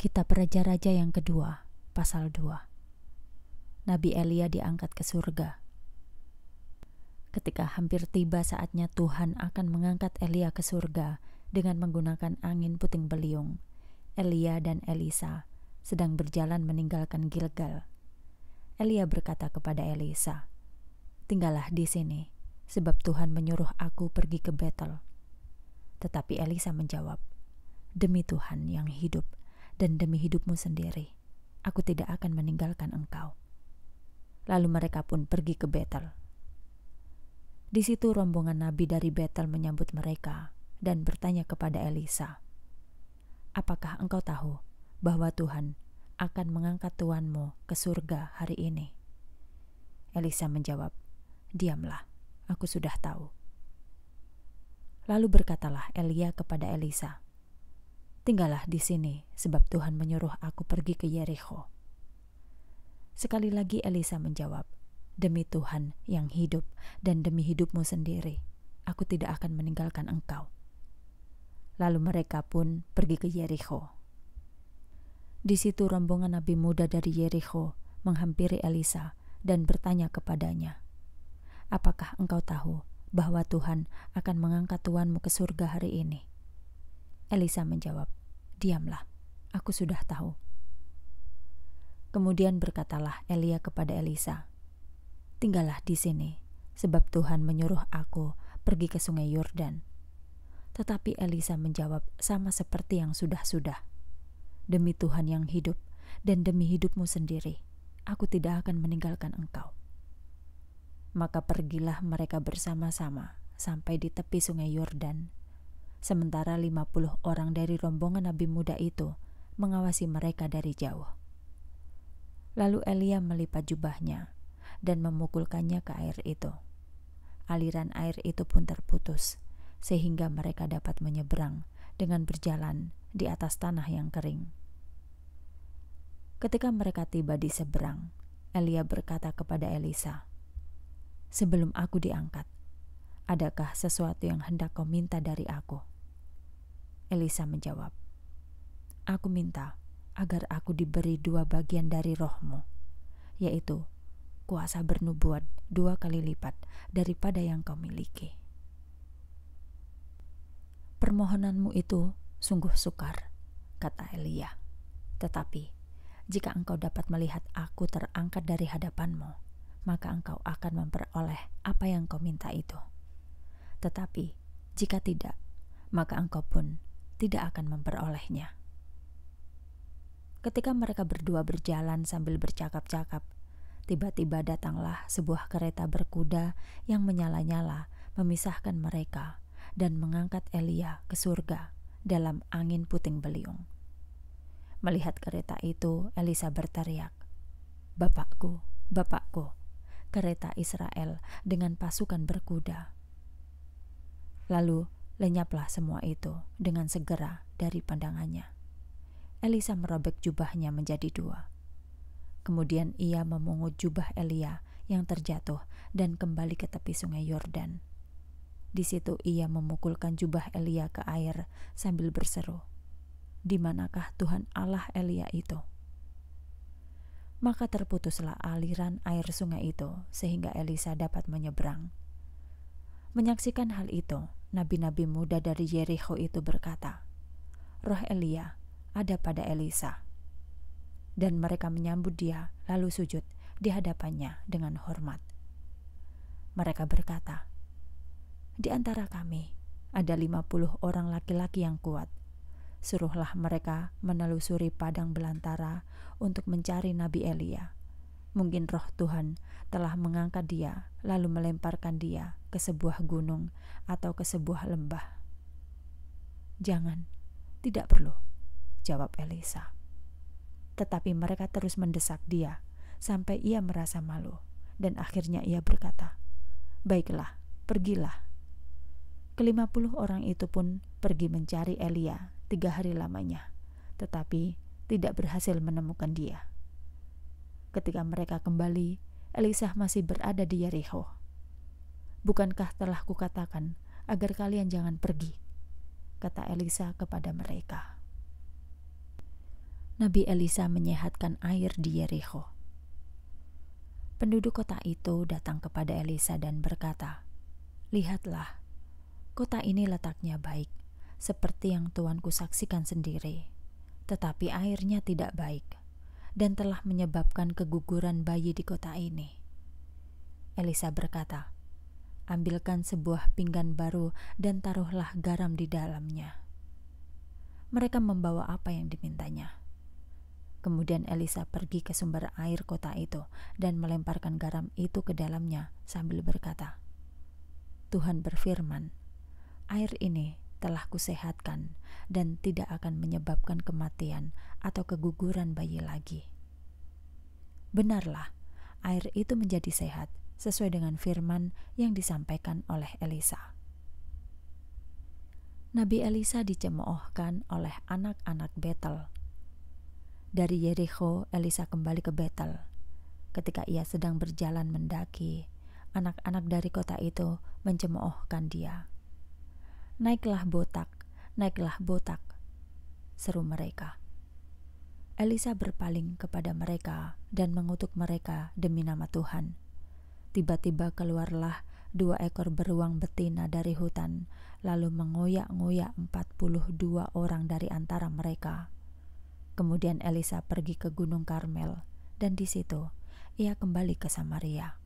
Kitab Raja-Raja yang kedua, pasal 2. Nabi Elia diangkat ke surga. Ketika hampir tiba saatnya Tuhan akan mengangkat Elia ke surga dengan menggunakan angin puting beliung, Elia dan Elisa sedang berjalan meninggalkan Gilgal. Elia berkata kepada Elisa, "Tinggallah di sini, sebab Tuhan menyuruh aku pergi ke Betel." Tetapi Elisa menjawab, "Demi Tuhan yang hidup, dan demi hidupmu sendiri, aku tidak akan meninggalkan engkau. Lalu mereka pun pergi ke Betel. Di situ rombongan nabi dari Betel menyambut mereka dan bertanya kepada Elisa, "Apakah engkau tahu bahwa Tuhan akan mengangkat tuanmu ke surga hari ini?" Elisa menjawab, "Diamlah, aku sudah tahu." Lalu berkatalah Elia kepada Elisa, tinggallah di sini, sebab Tuhan menyuruh aku pergi ke Yeriko. Sekali lagi Elisa menjawab, Demi Tuhan yang hidup dan demi hidupmu sendiri, aku tidak akan meninggalkan engkau. Lalu mereka pun pergi ke Yeriko. Di situ rombongan nabi muda dari Yeriko menghampiri Elisa dan bertanya kepadanya, "Apakah engkau tahu bahwa Tuhan akan mengangkat tuanmu ke surga hari ini?" Elisa menjawab, Diamlah, aku sudah tahu. Kemudian berkatalah Elia kepada Elisa, "Tinggallah di sini, sebab Tuhan menyuruh aku pergi ke Sungai Yordan." Tetapi Elisa menjawab sama seperti yang sudah-sudah. "Demi Tuhan yang hidup dan demi hidupmu sendiri, aku tidak akan meninggalkan engkau." Maka pergilah mereka bersama-sama sampai di tepi Sungai Yordan sementara 50 orang dari rombongan nabi muda itu mengawasi mereka dari jauh. Lalu Elia melipat jubahnya dan memukulkannya ke air itu. Aliran air itu pun terputus, sehingga mereka dapat menyeberang dengan berjalan di atas tanah yang kering. Ketika mereka tiba di seberang, Elia berkata kepada Elisa, "Sebelum aku diangkat, Adakah sesuatu yang hendak kau minta dari aku? Elisa menjawab, Aku minta agar aku diberi dua bagian dari rohmu, yaitu kuasa bernubuat dua kali lipat daripada yang kau miliki. Permohonanmu itu sungguh sukar, kata Elia. Tetapi, jika engkau dapat melihat aku terangkat dari hadapanmu, maka engkau akan memperoleh apa yang kau minta itu. Tetapi jika tidak, maka engkau pun tidak akan memperolehnya. Ketika mereka berdua berjalan sambil bercakap-cakap, tiba-tiba datanglah sebuah kereta berkuda yang menyala-nyala, memisahkan mereka dan mengangkat Elia ke surga dalam angin puting beliung. Melihat kereta itu, Elisa berteriak, "Bapakku, bapakku!" Kereta Israel dengan pasukan berkuda Lalu lenyaplah semua itu dengan segera dari pandangannya. Elisa merobek jubahnya menjadi dua. Kemudian ia memungut jubah Elia yang terjatuh dan kembali ke tepi sungai Yordan. Di situ ia memukulkan jubah Elia ke air sambil berseru, "Di manakah Tuhan Allah Elia itu?" Maka terputuslah aliran air sungai itu sehingga Elisa dapat menyeberang. Menyaksikan hal itu, nabi-nabi muda dari Yeriko itu berkata, "Roh Elia ada pada Elisa." Dan mereka menyambut dia, lalu sujud di hadapannya dengan hormat. Mereka berkata, "Di antara kami ada 50 orang laki-laki yang kuat. Suruhlah mereka menelusuri padang belantara untuk mencari Nabi Elia." Mungkin roh Tuhan telah mengangkat dia, lalu melemparkan dia ke sebuah gunung atau ke sebuah lembah. Jangan, tidak perlu, jawab Elisa. Tetapi mereka terus mendesak dia sampai ia merasa malu, dan akhirnya ia berkata, "Baiklah, pergilah." Kelima puluh orang itu pun pergi mencari Elia tiga hari lamanya, tetapi tidak berhasil menemukan dia. Ketika mereka kembali, Elisa masih berada di Yeriho. Bukankah telah kukatakan agar kalian jangan pergi? Kata Elisa kepada mereka. Nabi Elisa menyehatkan air di Yeriho. Penduduk kota itu datang kepada Elisa dan berkata, "Lihatlah, kota ini letaknya baik, seperti yang tuanku saksikan sendiri, tetapi airnya tidak baik dan telah menyebabkan keguguran bayi di kota ini. Elisa berkata, "Ambilkan sebuah pinggan baru dan taruhlah garam di dalamnya." Mereka membawa apa yang dimintanya. Kemudian Elisa pergi ke sumber air kota itu dan melemparkan garam itu ke dalamnya sambil berkata, "Tuhan berfirman, air ini telah kusehatkan dan tidak akan menyebabkan kematian atau keguguran bayi lagi. Benarlah, air itu menjadi sehat sesuai dengan firman yang disampaikan oleh Elisa. Nabi Elisa dicemoohkan oleh anak-anak Betel. Dari Yeriko, Elisa kembali ke Betel. Ketika ia sedang berjalan mendaki, anak-anak dari kota itu mencemoohkan dia. Naiklah botak, naiklah botak, seru mereka. Elisa berpaling kepada mereka dan mengutuk mereka demi nama Tuhan. Tiba-tiba keluarlah dua ekor beruang betina dari hutan, lalu mengoyak-ngoyak dua orang dari antara mereka. Kemudian Elisa pergi ke Gunung Karmel, dan di situ ia kembali ke Samaria.